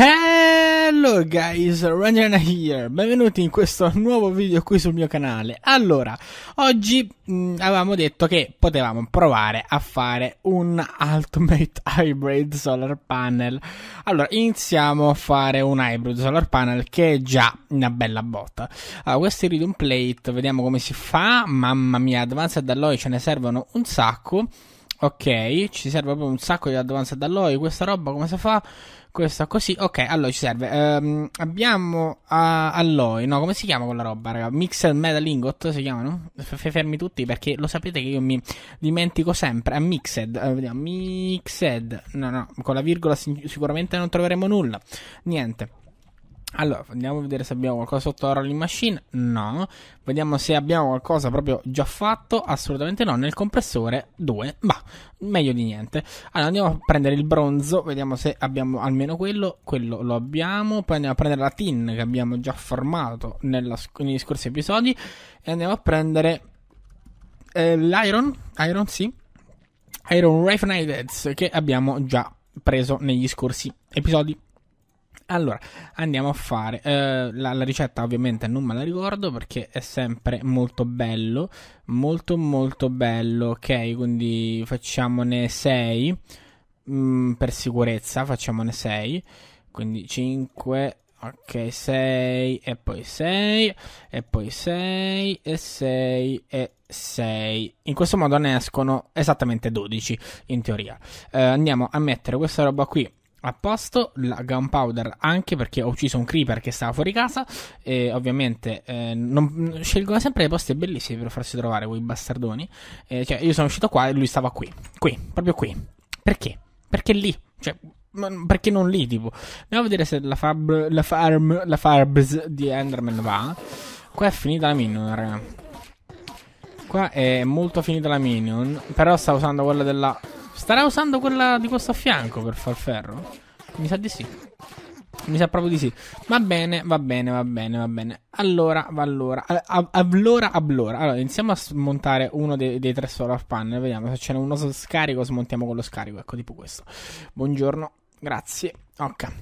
Hello guys, Ranjan here, benvenuti in questo nuovo video qui sul mio canale. Allora, oggi mh, mm, avevamo detto che potevamo provare a fare un Ultimate Hybrid Solar Panel. Allora, iniziamo a fare un Hybrid Solar Panel che è già una bella botta. Allora, questo è Iridium Plate, vediamo come si fa. Mamma mia, Advanced Alloy ce ne servono un sacco. Ok, ci serve proprio un sacco di advanced alloy. Questa roba come si fa? Questa così. Ok, allora ci serve. Ehm, abbiamo a, alloy. No, come si chiama quella roba, raga? Mixed metal ingot si chiamano? F- fermi tutti perché lo sapete che io mi dimentico sempre. È mixed. Eh, vediamo. Mixed. No, no, con la virgola sicuramente non troveremo nulla. Niente. Allora, andiamo a vedere se abbiamo qualcosa sotto la rolling machine. No. Vediamo se abbiamo qualcosa proprio già fatto. Assolutamente no. Nel compressore 2. Ma meglio di niente. Allora, andiamo a prendere il bronzo. Vediamo se abbiamo almeno quello. Quello lo abbiamo. Poi andiamo a prendere la tin che abbiamo già formato nella, negli scorsi episodi. E andiamo a prendere eh, l'iron. Iron, sì. Iron Refined Heads che abbiamo già preso negli scorsi episodi. Allora, andiamo a fare eh, la, la, ricetta ovviamente non me la ricordo perché è sempre molto bello, molto molto bello, ok? Quindi facciamone 6 mm, per sicurezza, facciamone 6, quindi 5 Ok, 6 e poi 6 e poi 6 e 6 e 6. In questo modo ne escono esattamente 12 in teoria. Eh, andiamo a mettere questa roba qui a posto la gunpowder anche perché ho ucciso un creeper che stava fuori casa e ovviamente eh, non, scelgono sempre dei posti bellissimi per farsi trovare quei bastardoni eh, cioè io sono uscito qua e lui stava qui qui proprio qui perché perché lì cioè perché non lì tipo andiamo a vedere se la fab la farm la farbs di enderman va qua è finita la minion raga qua è molto finita la minion però sta usando quella della Starà usando quella di questo a fianco per far ferro? Mi sa di sì. Mi sa proprio di sì. Va bene, va bene, va bene, va bene. Allora, va allora. Allora, allora. Allora, iniziamo a smontare uno dei, dei tre solar panel. Vediamo se ce n'è uno scarico. Smontiamo con lo scarico. Ecco, tipo questo. Buongiorno. Grazie. Ok.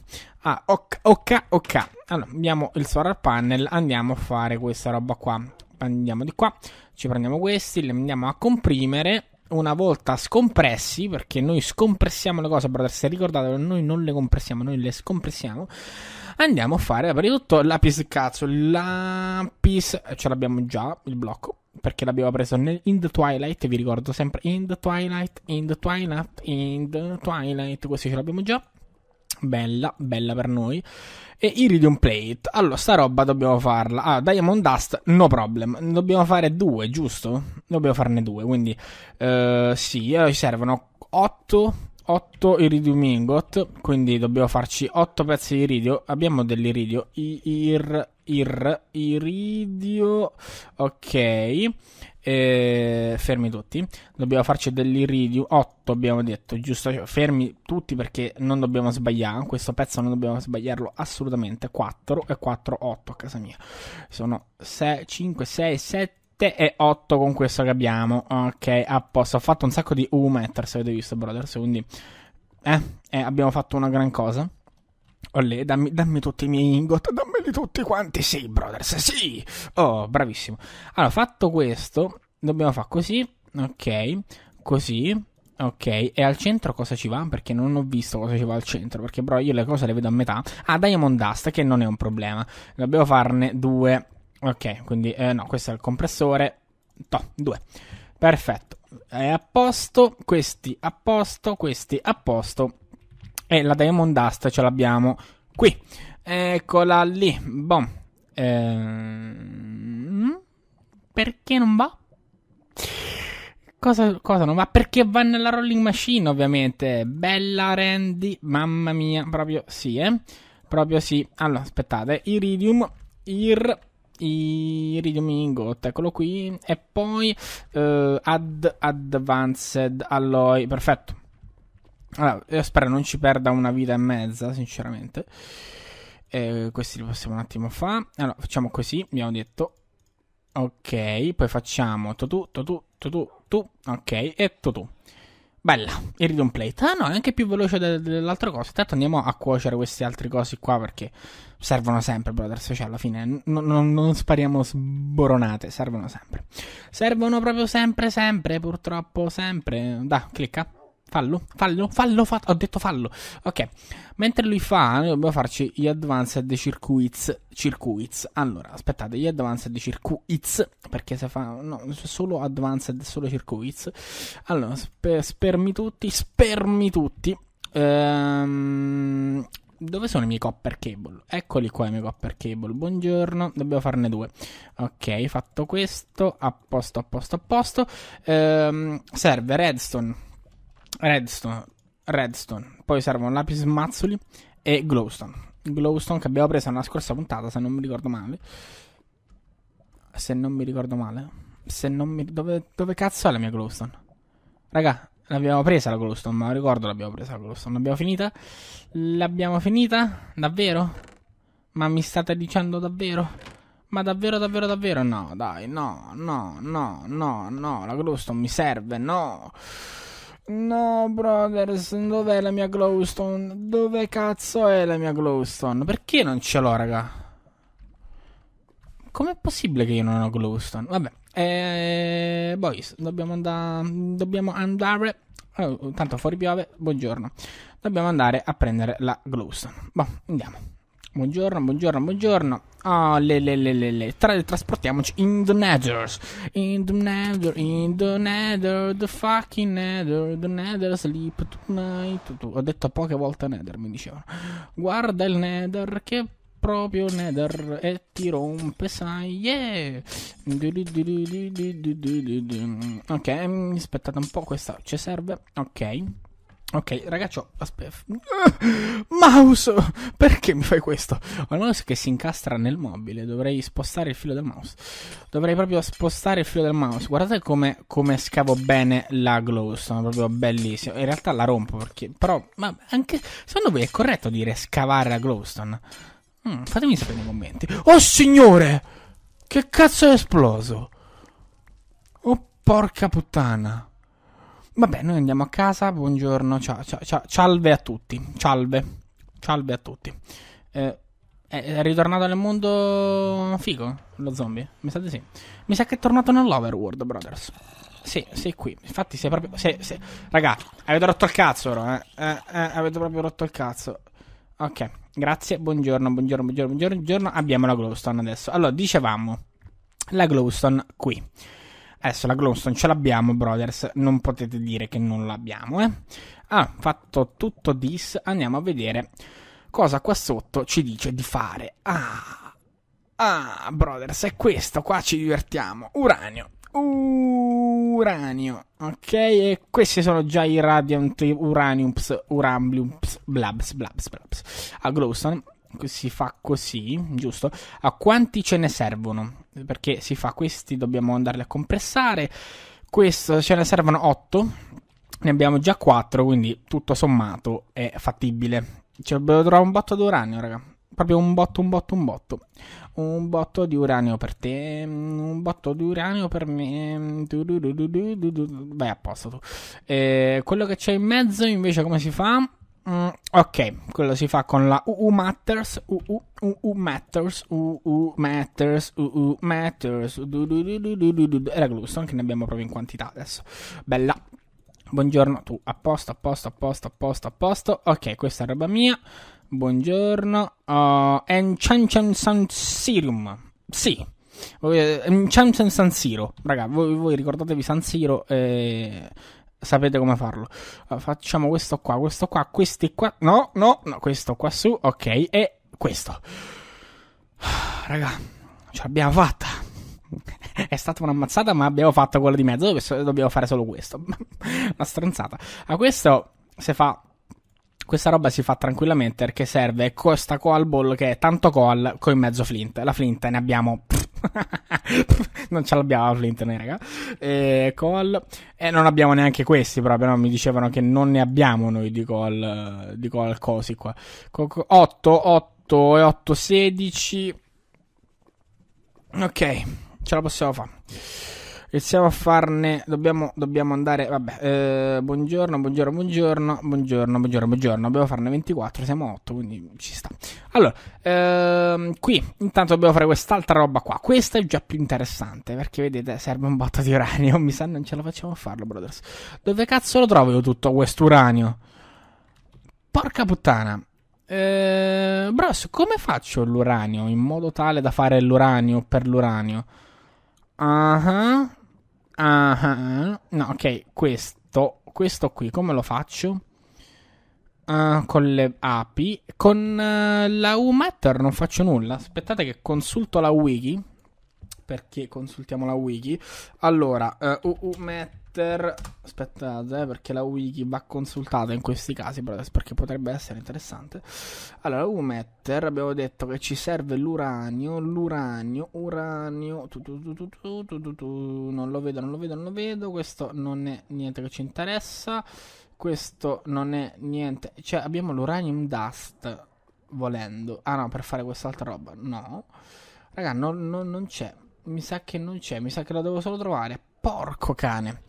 Ah, ok, ok, ok. Allora, abbiamo il solar panel. Andiamo a fare questa roba qua. Andiamo di qua. Ci prendiamo questi. Li andiamo a comprimere una volta scompressi, perché noi scompressiamo le cose, brothers, ricordatelo, noi non le compressiamo, noi le scompressiamo, andiamo a fare, prima di tutto, lapis cazzo, lapis, ce l'abbiamo già, il blocco, perché l'abbiamo preso nel, in The Twilight, vi ricordo sempre, in The Twilight, in The Twilight, in The Twilight, questo ce l'abbiamo già. Bella, bella per noi. E Iridium Plate. Allora, sta roba dobbiamo farla. Ah, Diamond Dust, no problem. Dobbiamo fare due, giusto? Dobbiamo farne due, quindi... Uh, sì, allora eh, ci servono 8... 8 iridium ingot, quindi dobbiamo farci 8 pezzi di iridio. Abbiamo dell'iridio. Ir, ir, iridio. Ok. Eh, fermi tutti. Dobbiamo farci dell'iridium. 8 abbiamo detto, giusto? Cioè, fermi tutti perché non dobbiamo sbagliare. Questo pezzo non dobbiamo sbagliarlo assolutamente. 4 e 4, 8 a casa mia. Sono 6, 5, 6, 7 e 8 con questo che abbiamo. Ok, a posto. Ho fatto un sacco di U-Matters, avete visto, brothers. Quindi, eh, eh, abbiamo fatto una gran cosa. Olle, dammi, dammi, tutti i miei ingot, dammeli tutti quanti. Sì, brothers, sì. Oh, bravissimo. Allora, fatto questo, dobbiamo fare così, ok, così, ok. E al centro cosa ci va? Perché non ho visto cosa ci va al centro, perché però io le cose le vedo a metà. Ah, Diamond Dust, che non è un problema. Dobbiamo farne due, ok, quindi, eh, no, questo è il compressore. Toh, due. Perfetto. È a posto, questi a posto, questi a posto e eh, la Diamond Dust ce l'abbiamo qui. Eccola lì. Boh. Ehm, perché non va? Cosa, cosa, non va? Perché va nella rolling machine, ovviamente. Bella Randy, mamma mia, proprio sì, eh. Proprio sì. Allora, aspettate. Iridium, ir, Iridium ingot, eccolo qui. E poi uh, Ad Advanced Alloy, perfetto. Allora, io spero non ci perda una vita e mezza, sinceramente. Eh, questi li possiamo un attimo fa. Allora, facciamo così, abbiamo detto. Ok, poi facciamo tu, tu, tu, tu, ok, e tu, Bella, il rhythm plate. Ah no, è anche più veloce de- dell'altra cosa. Intanto andiamo a cuocere questi altri cosi qua perché servono sempre, brothers. Cioè, alla fine n- non, non spariamo sboronate, servono sempre. Servono proprio sempre, sempre, purtroppo sempre. Da, clicca. Fallo, fallo, fallo, fa- ho detto fallo. Ok, mentre lui fa, noi dobbiamo farci gli advanced circuits. Circuits. Allora, aspettate, gli advanced circuits, perché se fa... No, solo advanced, solo circuits. Allora, sper- spermi tutti, spermi tutti. Ehm... Dove sono i miei copper cable? Eccoli qua i miei copper cable. Buongiorno, dobbiamo farne due. Ok, fatto questo. A posto, a posto, a posto. Ehm, serve redstone Redstone, Redstone, poi servono lapis mazzoli e glowstone. Glowstone che abbiamo preso nella scorsa puntata, se non mi ricordo male. Se non mi ricordo male. Se non mi... Dove, dove cazzo è la mia glowstone? Raga, l'abbiamo presa la glowstone, ma ricordo l'abbiamo presa la glowstone. L'abbiamo finita? L'abbiamo finita? Davvero? Ma mi state dicendo davvero? Ma davvero, davvero, davvero? No, dai, no, no, no, no, no. La glowstone mi serve, no. No, brothers, dov'è la mia glowstone? Dove cazzo è la mia glowstone? Perché non ce l'ho, raga? Com'è possibile che io non ho glowstone? Vabbè, eh, boys, dobbiamo, andare. dobbiamo andare... Oh, tanto fuori piove, buongiorno. Dobbiamo andare a prendere la glowstone. Boh, andiamo. Buongiorno, buongiorno, buongiorno. Oh, le, le, le, le, le. Tra, trasportiamoci in the nether. In the nether, in the nether, the fucking nether, the nether sleep tonight. Ho detto poche volte nether, mi dicevano. Guarda il nether che proprio nether e ti rompe, sai, yeah. Ok, mm, aspettate un po', questa ci serve. Ok. Ok, ragazzi, aspetta. mouse! Perché mi fai questo? Ho il mouse che si incastra nel mobile. Dovrei spostare il filo del mouse. Dovrei proprio spostare il filo del mouse. Guardate come, come scavo bene la glowstone. Proprio bellissimo. In realtà la rompo perché. Però. Ma anche. Secondo voi è corretto dire scavare la glowstone? Mm, fatemi sapere nei commenti. Oh signore! Che cazzo è esploso? Oh porca puttana! Vabbè, noi andiamo a casa, buongiorno, ciao, ciao, ciao, salve a tutti, salve, salve a tutti. Eh, è ritornato nel mondo figo lo zombie? Mi sa di sì. Mi sa che è tornato nell'Overworld, brothers. Sì, sei qui. Infatti sei proprio... Sei, sei... Raga, avete rotto il cazzo ora, eh? Eh, eh? Avete proprio rotto il cazzo. Ok, grazie, buongiorno, buongiorno, buongiorno, buongiorno. Abbiamo la glowstone adesso. Allora, dicevamo, la glowstone qui. Adesso la Glowstone ce l'abbiamo, brothers. Non potete dire che non l'abbiamo, eh. Ah, fatto tutto this, andiamo a vedere cosa qua sotto ci dice di fare. Ah, ah, brothers, è questo, qua ci divertiamo. Uranio. Uranio, ok? E questi sono già i Radiant Uraniums, Urambliums, blabs, blabs, blabs. A Glowstone si fa così, giusto? A quanti ce ne servono? Perché si fa questi, dobbiamo andarli a compressare. Questo ce ne servono 8, ne abbiamo già 4, quindi tutto sommato è fattibile. Ci abbiamo trovato un botto d'uranio, raga. Proprio un botto, un botto, un botto. Un botto di uranio per te, un botto di uranio per me. Vai a posto tu. E eh, quello che c'è in mezzo invece come si fa? Mm, ok, quello si fa con la UU Matters, UU, Matters, UU Matters, UU Matters, du, du, du, era Glowstone che ne abbiamo proprio in quantità adesso, bella. Buongiorno, tu, a posto, a posto, a posto, a posto, a posto, ok, questa è roba mia, buongiorno, uh, Enchanchen San Serum, sì, eh, Enchanchen San Siro, raga, voi, voi ricordatevi San Siro, eh, sapete come farlo. Facciamo questo qua, questo qua, questi qua. No, no, no, questo qua su, ok, e questo. Raga, ce l'abbiamo fatta. È stata un'ammazzata, ma abbiamo fatto quello di mezzo. Dobbiamo fare solo questo. Una stronzata. A questo si fa questa roba si fa tranquillamente perché serve questa coal ball che è tanto coal con in mezzo flint. La flint ne abbiamo pff, non ce l'abbiamo l'internet, raga. E call. E non abbiamo neanche questi, proprio. No? Mi dicevano che non ne abbiamo noi di call, eh, di call cosi qua. 8, 8 e 8, 16. Ok, ce la possiamo fare. Iniziamo a farne. Dobbiamo, dobbiamo andare. Vabbè, eh, buongiorno, buongiorno, buongiorno, buongiorno, buongiorno, buongiorno. Dobbiamo farne 24, siamo 8, quindi ci sta. Allora, ehm, qui intanto dobbiamo fare quest'altra roba qua. Questa è già più interessante perché vedete, serve un botto di uranio. Mi sa non ce la facciamo a farlo, brothers. Dove cazzo lo trovo io tutto questo uranio? Porca puttana. Eh, bros, come faccio l'uranio in modo tale da fare l'uranio per l'uranio? Ah, uh-huh. Uh-huh. No, ok, questo, questo qui, come lo faccio? Uh, con le api. Con uh, la UMatter non faccio nulla. Aspettate che consulto la wiki. Perché consultiamo la wiki. Allora, uh, eh, UMatter Twitter. Aspettate, eh, perché la wiki va consultata in questi casi, perché potrebbe essere interessante. Allora, Umetter, abbiamo detto che ci serve l'uranio, l'uranio, uranio, tu, tu, tu, non lo vedo, non lo vedo, non lo vedo, questo non è niente che ci interessa, questo non è niente, cioè abbiamo l'uranium dust, volendo. Ah no, per fare quest'altra roba, no. Raga, non, non, non c'è, mi sa che non c'è, mi sa che la devo solo trovare. Porco cane.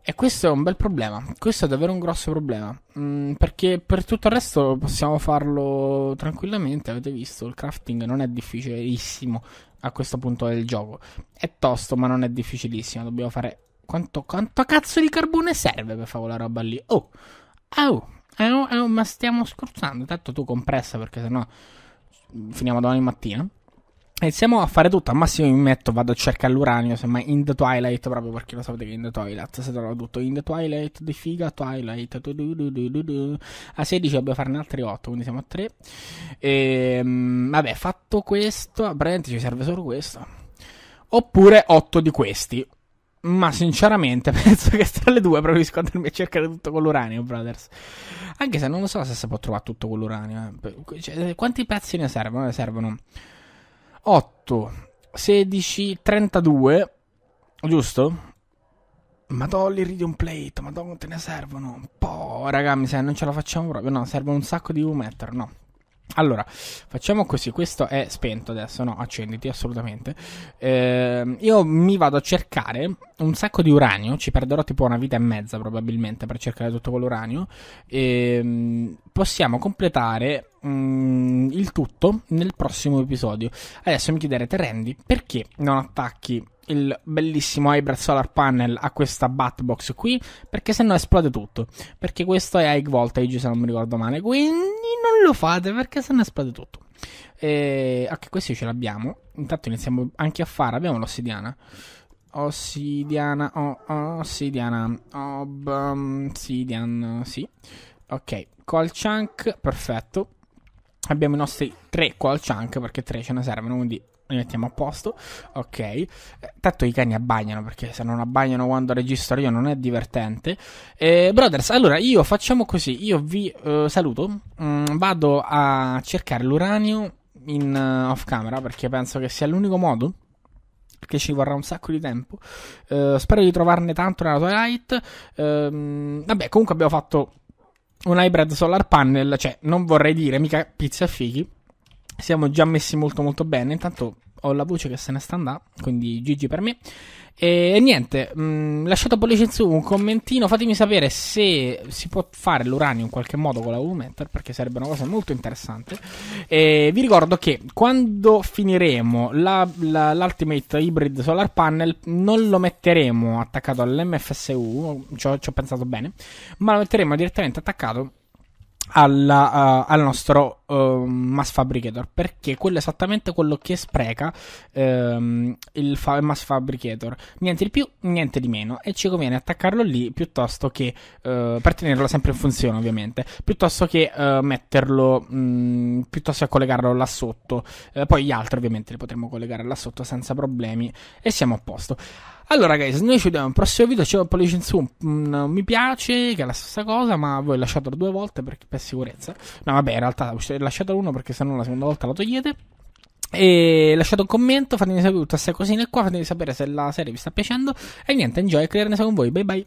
E questo è un bel problema. Questo è davvero un grosso problema. Mm, perché per tutto il resto possiamo farlo tranquillamente. Avete visto, il crafting non è difficilissimo a questo punto del gioco. È tosto, ma non è difficilissimo. Dobbiamo fare. Quanto, quanto cazzo di carbone serve per fare quella roba lì? Oh, oh, oh, oh ma stiamo scorzando. Tanto tu compressa perché sennò finiamo domani mattina. Iniziamo a fare tutto. Al massimo mi metto, vado a cercare l'uranio. insomma, in The Twilight, proprio perché lo sapete che in The Twilight si trova tutto. In The Twilight, di figa, Twilight. Du du du a 16 dobbiamo farne altri 8, quindi siamo a 3. E, ehm, vabbè, fatto questo, praticamente ci serve solo questo. Oppure 8 di questi. Ma sinceramente penso che tra le due preferisco andarmi a cercare tutto con l'uranio, brothers. Anche se non lo so se si può trovare tutto con l'uranio. Eh. Cioè, quanti pezzi ne servono? Ne servono 8, 16, 32, giusto? Madonna, li ridi un plate, madonna, te ne servono un po', raga, mi sa, non ce la facciamo proprio, no, servono un sacco di U-meter, no. Allora, facciamo così, questo è spento adesso, no, accenditi assolutamente. Eh, io mi vado a cercare un sacco di uranio, ci perderò tipo una vita e mezza probabilmente per cercare tutto quell'uranio. Eh, possiamo completare mh, mm, il tutto nel prossimo episodio. Adesso mi chiederete, Randy, perché non attacchi il bellissimo Hybrid Solar Panel a questa Batbox qui? Perché se no esplode tutto. Perché questo è High Voltage, se non mi ricordo male. Quindi non lo fate perché se no esplode tutto. E... Eh, ok, questo ce l'abbiamo. Intanto iniziamo anche a fare. Abbiamo l'ossidiana. Ossidiana, oh, ossidiana, ob, um, ossidian, sì. Ok, col chunk, perfetto. Abbiamo i nostri tre call chunk perché tre ce ne servono, quindi li mettiamo a posto. Ok. Eh, tanto i cani abbagnano perché se non abbagnano quando registro io non è divertente. Eh, brothers, allora io facciamo così, io vi eh, saluto, mm, vado a cercare l'uranio in uh, off camera perché penso che sia l'unico modo perché ci vorrà un sacco di tempo. Uh, spero di trovarne tanto nella Twilight. Uh, vabbè, comunque abbiamo fatto un hybrid solar panel, cioè non vorrei dire mica pizza fighi. siamo già messi molto molto bene, intanto ho la voce che se ne sta andando, quindi GG per me. E niente, mh, mm, lasciate a pollice in su un commentino, fatemi sapere se si può fare l'uranio in qualche modo con la Wometer, perché sarebbe una cosa molto interessante. E vi ricordo che quando finiremo la, la, l'Ultimate Hybrid Solar Panel non lo metteremo attaccato all'MFSU, ci ho, ci ho pensato bene, ma lo metteremo direttamente attaccato alla, uh, al nostro uh, mass fabricator perché quello è esattamente quello che spreca um, il fa- mass fabricator niente di più niente di meno e ci conviene attaccarlo lì piuttosto che uh, per tenerlo sempre in funzione ovviamente piuttosto che eh, metterlo mh, mm, piuttosto che collegarlo là sotto poi gli altri ovviamente li potremo collegare là sotto senza problemi e siamo a posto allora, guys, noi ci vediamo al prossimo video. C'è un pollice in su. Mm, non mi piace, che è la stessa cosa, ma voi lasciatelo due volte per, per sicurezza. No, vabbè, in realtà lasciatelo uno perché se no la seconda volta la togliete. E lasciate un commento, fatemi sapere tutte queste cosine qua, fatemi sapere se la serie vi sta piacendo. E niente, enjoy, clearness con voi, bye bye.